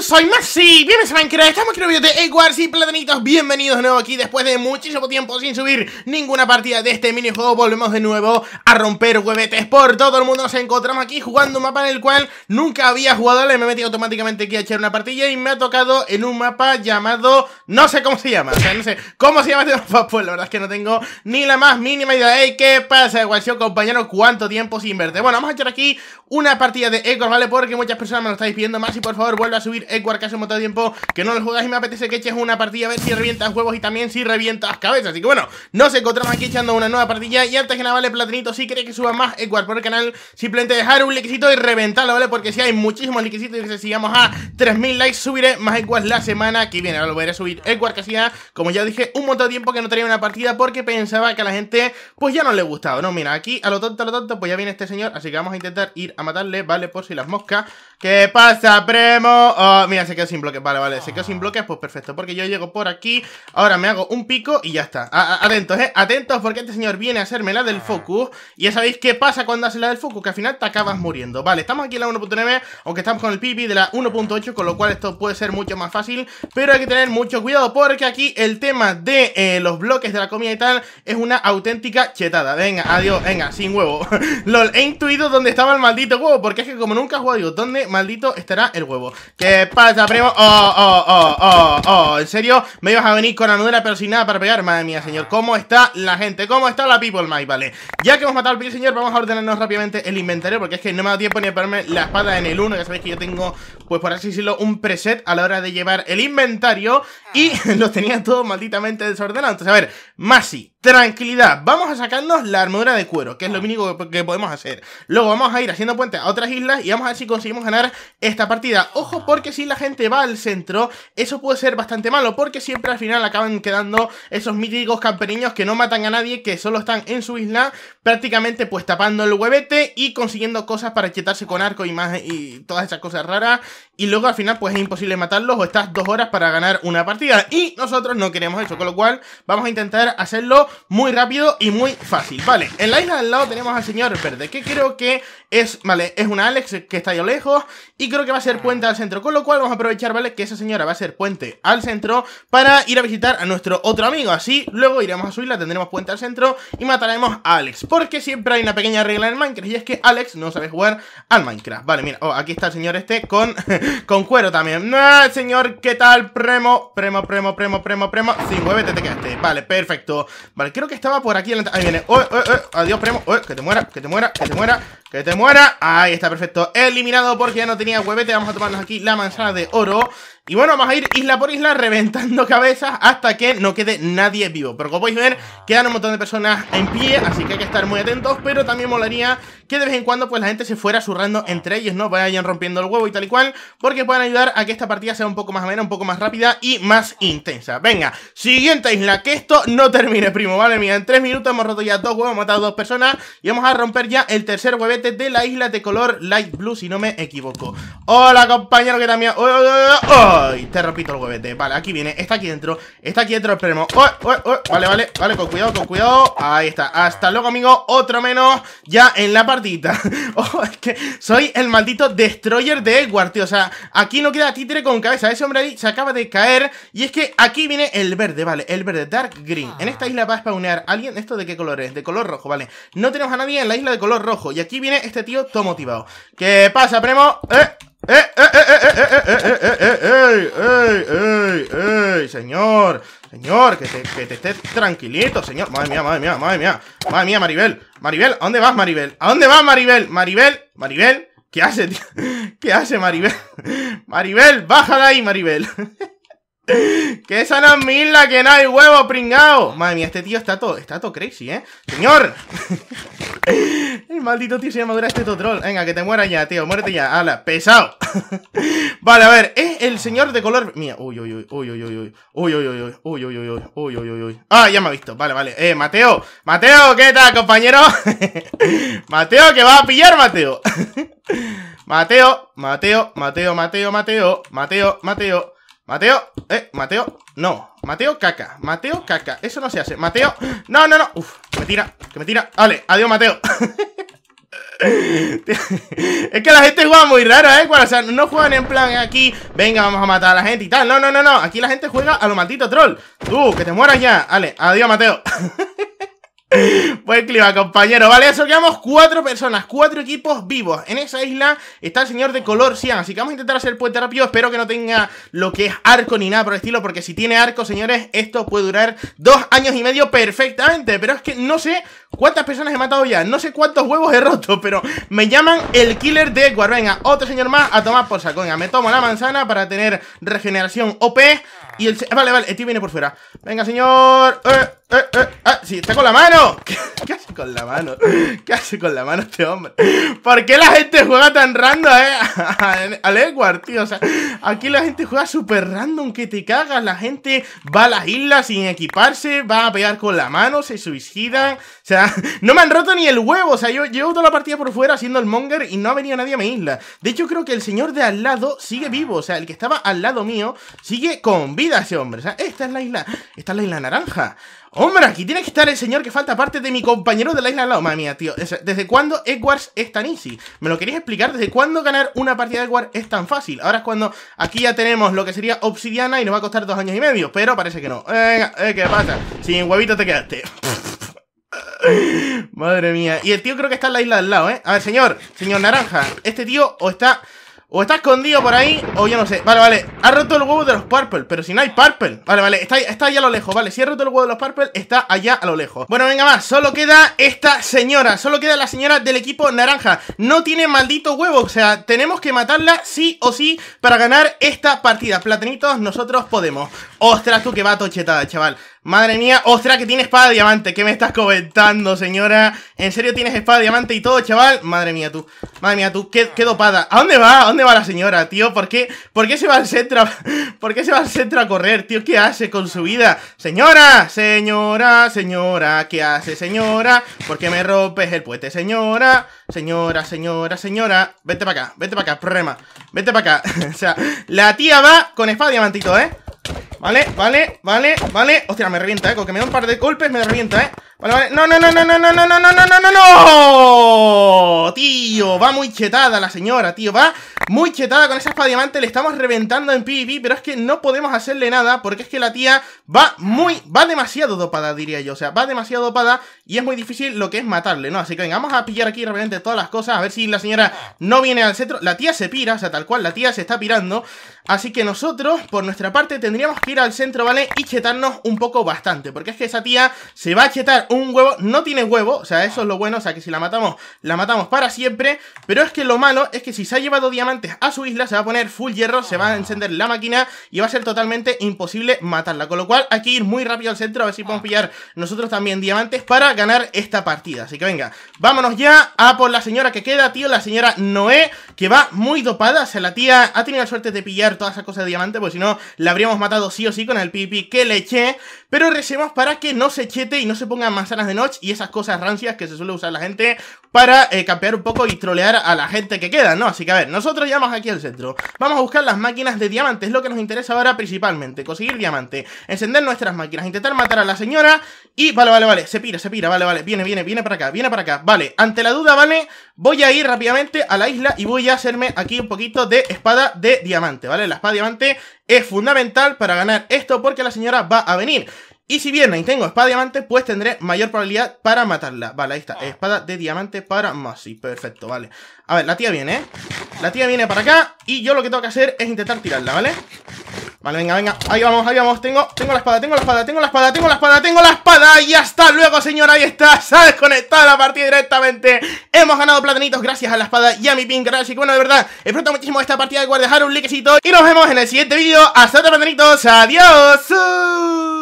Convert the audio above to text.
Soy Maxi, bienvenidos a Minecraft, estamos en un video de Eggwars y Platanitos Bienvenidos de nuevo aquí después de muchísimo tiempo sin subir ninguna partida de este minijuego Volvemos de nuevo a romper huevetes por todo el mundo Nos encontramos aquí jugando un mapa en el cual nunca había jugado Le me metí automáticamente aquí a echar una partida y me ha tocado en un mapa llamado... No sé cómo se llama, o sea, no sé cómo se llama este mapa Pues la verdad es que no tengo ni la más mínima idea Ey, ¿qué pasa, guacho compañero? ¿Cuánto tiempo sin verte? Bueno, vamos a echar aquí una partida de Eguars, ¿vale? Porque muchas personas me lo estáis viendo más y por por favor, vuelve a subir Ecuar que hace un montón de tiempo que no lo juegas y me apetece que eches una partida a ver si revientas huevos y también si revientas cabezas. Así que bueno, nos encontramos aquí echando una nueva partida y antes que nada, vale, platinito, si queréis que suba más Ecuar por el canal, simplemente dejar un likecito y reventarlo, ¿vale? Porque si hay muchísimos likecitos y que si llegamos a 3000 likes, subiré más Ecuar la semana que viene. Ahora lo voy a subir Ecuar que hacía, como ya dije, un montón de tiempo que no tenía una partida porque pensaba que a la gente pues ya no le gustaba, ¿no? Mira, aquí a lo tonto, a lo tonto, pues ya viene este señor, así que vamos a intentar ir a matarle, ¿vale? Por si las moscas ¿Qué pasa, Premo? Oh, mira, se quedó sin bloques. Vale, vale, se quedó sin bloques, pues perfecto. Porque yo llego por aquí, ahora me hago un pico y ya está. atentos, eh, atentos, porque este señor viene a hacerme la del ah. focus. Y ya sabéis qué pasa cuando hace la del focus, que al final te acabas mm. muriendo. Vale, estamos aquí en la 1.9, aunque estamos con el pipi de la 1.8, con lo cual esto puede ser mucho más fácil. Pero hay que tener mucho cuidado, porque aquí el tema de eh, los bloques de la comida y tal es una auténtica chetada. Venga, adiós, venga, sin huevo. LOL, he intuido dónde estaba el maldito huevo, porque es que como nunca he jugado, digo, ¿dónde maldito estará el huevo. ¿Qué pasa, primo? Oh, oh, oh, oh, oh. ¿En serio? Me ibas a venir con la nuera pero sin nada para pegar. Madre mía, señor. ¿Cómo está la gente? ¿Cómo está la people, my? Vale. Ya que hemos matado al pibe, señor, vamos a ordenarnos rápidamente el inventario. Porque es que no me ha dado tiempo ni a ponerme la espada en el 1. Ya sabéis que yo tengo, pues por así decirlo, un preset a la hora de llevar el inventario. Y ah. lo tenía todo malditamente desordenado. Entonces, a ver, Masi. Tranquilidad, vamos a sacarnos la armadura de cuero, que es lo ah. único que podemos hacer. Luego vamos a ir haciendo puentes a otras islas y vamos a ver si conseguimos ganar esta partida. Ojo, ah. porque si la gente va al centro, eso puede ser bastante malo, porque siempre al final acaban quedando esos míticos camperiños que no matan a nadie, que solo están en su isla, prácticamente pues tapando el huevete y consiguiendo cosas para chetarse con ah. arco y más y todas esas cosas raras. Y luego al final pues es imposible matarlos o estás dos horas para ganar una partida. Y nosotros no queremos eso, con lo cual vamos a intentar hacerlo muy rápido y muy fácil Vale, en la isla del lado tenemos al señor verde Que creo que es, vale, es una Alex que está yo lejos Y creo que va a ser puente al centro Con lo cual vamos a aprovechar, vale, que esa señora va a ser puente al centro Para ir a visitar a nuestro otro amigo Así luego iremos a su isla, tendremos puente al centro Y mataremos a Alex Porque siempre hay una pequeña regla en Minecraft Y es que Alex no sabe jugar al Minecraft Vale, mira, oh, aquí está el señor este con, con cuero también no Señor, ¿qué tal? Premo, premo, premo, premo, premo, premo Sí, muévete, te quedaste Vale, perfecto vale, creo que estaba por aquí. Ahí viene. Adiós, primo. que te muera, que te muera, que te muera. ¡Que te muera! Ahí está, perfecto. Eliminado porque ya no tenía huevete. Vamos a tomarnos aquí la manzana de oro. Y bueno, vamos a ir isla por isla reventando cabezas hasta que no quede nadie vivo. Pero como podéis ver, quedan un montón de personas en pie, así que hay que estar muy atentos. Pero también molaría que de vez en cuando pues la gente se fuera zurrando entre ellos, ¿no? Vayan rompiendo el huevo y tal y cual, porque pueden ayudar a que esta partida sea un poco más amena, un poco más rápida y más intensa. Venga, siguiente isla, que esto no termine, primo, ¿vale? Mira, en tres minutos hemos roto ya dos huevos, hemos matado dos personas y vamos a romper ya el tercer huevete de la isla de color light blue, si no me equivoco. Hola, compañero, que también... ¡Uy, Te repito el huevete Vale, aquí viene. Está aquí dentro. Está aquí dentro, esperemos. Vale, vale, vale, con cuidado, con cuidado. Ahí está. Hasta luego, amigo. Otro menos ya en la partida. oh, es que soy el maldito destroyer de Edward, tío. O sea, aquí no queda títere con cabeza. Ese hombre ahí se acaba de caer. Y es que aquí viene el verde, vale. El verde, dark green. En esta isla va a spawnear alguien. ¿Esto de qué color es? De color rojo, vale. No tenemos a nadie en la isla de color rojo. Y aquí viene este tío todo motivado. ¿Qué pasa, primo? señor! Señor, que te, que te estés tranquilito, señor. Madre mía, madre mía, madre mía. Madre mía, Maribel. Maribel, ¿a dónde vas, Maribel? ¿A dónde vas, Maribel? Maribel, Maribel. ¿Qué hace, tío? ¿Qué hace, Maribel? Maribel, bájala ahí, Maribel que esa mil la que no hay huevo, pringao. Madre mía, este tío está todo, está todo crazy, ¿eh? Señor. El maldito tío se llama dura este troll. Venga, que te muera ya, tío. Muérete ya. ¡Hala, pesado. vale, a ver. Es el señor de color. mía uy, uy, uy, uy, uy, uy, uy, uy, uy, uy, uy, uy, uy, uy, uy, uy. Ah, ya me ha visto. Vale, vale. Eh, Mateo. Mateo, ¿qué tal, compañero? Mateo, que va a pillar, Mateo. Mateo, Mateo, Mateo, Mateo, Mateo, Mateo, Mateo. Mateo, eh, Mateo, no Mateo caca, Mateo caca, eso no se hace Mateo, no, no, no, uf, que me tira Que me tira, vale, adiós Mateo es que la gente juega muy rara, ¿eh? sea, no juegan en plan aquí, venga, vamos a matar a la gente y tal. No, no, no, no. Aquí la gente juega a lo maldito troll. Tú, que te mueras ya. Vale, adiós, Mateo. Buen clima, compañero. Vale, eso quedamos cuatro personas, cuatro equipos vivos. En esa isla está el señor de color Cian, así que vamos a intentar hacer el puente rápido. Espero que no tenga lo que es arco ni nada por el estilo, porque si tiene arco, señores, esto puede durar dos años y medio perfectamente. Pero es que no sé cuántas personas he matado ya, no sé cuántos huevos he roto, pero me llaman el killer de Ecuador Venga, otro señor más a tomar por saco. Venga, me tomo la manzana para tener regeneración OP. Y el... Vale, vale, el tío viene por fuera. Venga, señor... Eh. Eh, eh, ah, sí, está con la mano. ¿Qué, hace con la mano? ¿Qué hace con la mano este hombre? ¿Por qué la gente juega tan random, eh? Al tío. O sea, aquí la gente juega súper random, que te cagas. La gente va a las islas sin equiparse, va a pegar con la mano, se suicida. O sea, no me han roto ni el huevo. O sea, yo llevo toda la partida por fuera haciendo el monger y no ha venido nadie a mi isla. De hecho, creo que el señor de al lado sigue vivo. O sea, el que estaba al lado mío sigue con vida ese hombre. O sea, esta es la isla. Esta es la isla naranja. Hombre, aquí tiene que estar el señor que falta parte de mi compañero de la isla al lado. Madre mía, tío. ¿Desde cuándo Edwards es tan easy? ¿Me lo queréis explicar? ¿Desde cuándo ganar una partida de Edwards es tan fácil? Ahora es cuando aquí ya tenemos lo que sería obsidiana y nos va a costar dos años y medio. Pero parece que no. Venga, eh, ¿qué pasa? Sin huevito te quedaste. Madre mía. Y el tío creo que está en la isla al lado, ¿eh? A ver, señor. Señor Naranja. Este tío o está... O está escondido por ahí, o yo no sé Vale, vale, ha roto el huevo de los purple Pero si no hay purple Vale, vale, está, está allá a lo lejos Vale, si ha roto el huevo de los purple, está allá a lo lejos Bueno, venga más, solo queda esta señora Solo queda la señora del equipo naranja No tiene maldito huevo, o sea Tenemos que matarla sí o sí Para ganar esta partida Platinitos, nosotros podemos Ostras, tú qué va tochetada, chaval Madre mía, ¡ostra que tiene espada de diamante ¿Qué me estás comentando, señora? ¿En serio tienes espada de diamante y todo, chaval? Madre mía, tú, madre mía, tú, qué, dopada ¿A dónde va? ¿A dónde va la señora, tío? ¿Por qué, por qué se va al centro ¿Por qué se va al centro a correr, tío? ¿Qué hace con su vida? Señora, señora, señora ¿Qué hace, señora? ¿Por qué me rompes el puente, señora? Señora, señora, señora vete para acá, vete para acá, ¡Problema! vete para acá O sea, la tía va con espada de ¿eh? Vale, vale, vale, vale Hostia, me revienta, eh, con que me da un par de golpes me revienta, eh Vale, vale, no, no, no, no, no, no, no, no, no, no, no, no, Tío, va muy chetada la señora, tío, va muy chetada con esa espada diamante Le estamos reventando en PvP, pero es que no podemos hacerle nada Porque es que la tía va muy, va demasiado dopada, diría yo O sea, va demasiado dopada y es muy difícil lo que es matarle, ¿no? Así que venga, vamos a pillar aquí realmente todas las cosas A ver si la señora no viene al centro La tía se pira, o sea, tal cual, la tía se está pirando Así que nosotros, por nuestra parte, tendríamos que ir al centro, ¿vale? Y chetarnos un poco bastante, porque es que esa tía se va a chetar un huevo, no tiene huevo, o sea, eso es lo bueno, o sea, que si la matamos, la matamos para siempre, pero es que lo malo es que si se ha llevado diamantes a su isla, se va a poner full hierro, se va a encender la máquina y va a ser totalmente imposible matarla, con lo cual hay que ir muy rápido al centro a ver si podemos pillar nosotros también diamantes para ganar esta partida, así que venga, vámonos ya a por la señora que queda, tío, la señora Noé, que va muy dopada, o sea, la tía ha tenido la suerte de pillar toda esa cosa de diamante, porque si no, la habríamos matado sí o sí con el pipi que le eché. Pero recemos para que no se chete y no se pongan manzanas de noche y esas cosas rancias que se suele usar la gente para eh, campear un poco y trolear a la gente que queda, ¿no? Así que a ver, nosotros vamos aquí al centro. Vamos a buscar las máquinas de diamantes, lo que nos interesa ahora principalmente. Conseguir diamante, encender nuestras máquinas, intentar matar a la señora y... Vale, vale, vale, se pira, se pira, vale, vale. Viene, viene, viene para acá, viene para acá. Vale, ante la duda, vale, Voy a ir rápidamente a la isla y voy a hacerme aquí un poquito de espada de diamante, ¿vale? La espada de diamante es fundamental para ganar esto porque la señora va a venir. Y si bien y tengo espada de diamante, pues tendré mayor probabilidad para matarla. Vale, ahí está. Espada de diamante para Masi. Perfecto, vale. A ver, la tía viene, ¿eh? La tía viene para acá y yo lo que tengo que hacer es intentar tirarla, ¿vale? Vale, venga, venga, ahí vamos, ahí vamos Tengo, tengo la espada, tengo la espada, tengo la espada, tengo la espada Tengo la espada, y hasta luego señora Ahí está, se ha desconectado la partida directamente Hemos ganado platanitos gracias a la espada Y a mi ping, así que bueno, de verdad Espero muchísimo esta partida, de dejar un likecito Y nos vemos en el siguiente vídeo, hasta otra platanitos Adiós